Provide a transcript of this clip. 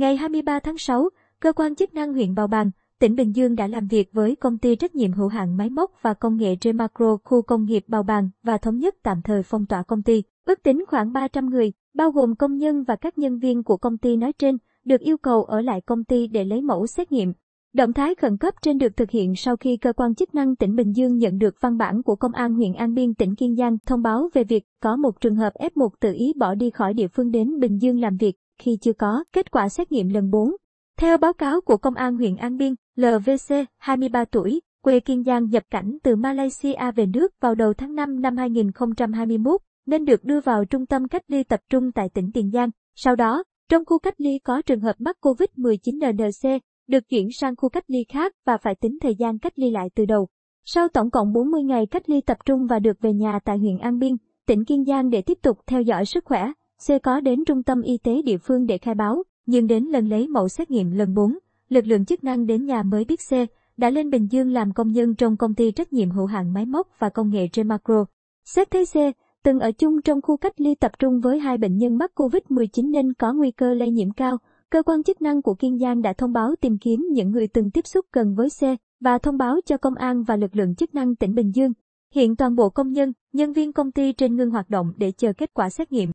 Ngày 23 tháng 6, cơ quan chức năng huyện Bào Bàng, tỉnh Bình Dương đã làm việc với công ty trách nhiệm hữu hạn máy móc và công nghệ Tremacro khu công nghiệp Bào Bàng và thống nhất tạm thời phong tỏa công ty. Ước tính khoảng 300 người, bao gồm công nhân và các nhân viên của công ty nói trên, được yêu cầu ở lại công ty để lấy mẫu xét nghiệm. Động thái khẩn cấp trên được thực hiện sau khi cơ quan chức năng tỉnh Bình Dương nhận được văn bản của Công an huyện An Biên tỉnh Kiên Giang thông báo về việc có một trường hợp F1 tự ý bỏ đi khỏi địa phương đến Bình Dương làm việc khi chưa có kết quả xét nghiệm lần 4. Theo báo cáo của Công an huyện An Biên, LVC, 23 tuổi, quê Kiên Giang nhập cảnh từ Malaysia về nước vào đầu tháng 5 năm 2021, nên được đưa vào trung tâm cách ly tập trung tại tỉnh Tiền Giang. Sau đó, trong khu cách ly có trường hợp mắc COVID-19 NNC, được chuyển sang khu cách ly khác và phải tính thời gian cách ly lại từ đầu. Sau tổng cộng 40 ngày cách ly tập trung và được về nhà tại huyện An Biên, tỉnh Kiên Giang để tiếp tục theo dõi sức khỏe. C có đến trung tâm y tế địa phương để khai báo, nhưng đến lần lấy mẫu xét nghiệm lần 4, lực lượng chức năng đến nhà mới biết C đã lên Bình Dương làm công nhân trong công ty trách nhiệm hữu hạn máy móc và công nghệ Remacro. Xét thấy C từng ở chung trong khu cách ly tập trung với hai bệnh nhân mắc COVID-19 nên có nguy cơ lây nhiễm cao. Cơ quan chức năng của Kiên Giang đã thông báo tìm kiếm những người từng tiếp xúc gần với C và thông báo cho công an và lực lượng chức năng tỉnh Bình Dương. Hiện toàn bộ công nhân, nhân viên công ty trên ngưng hoạt động để chờ kết quả xét nghiệm.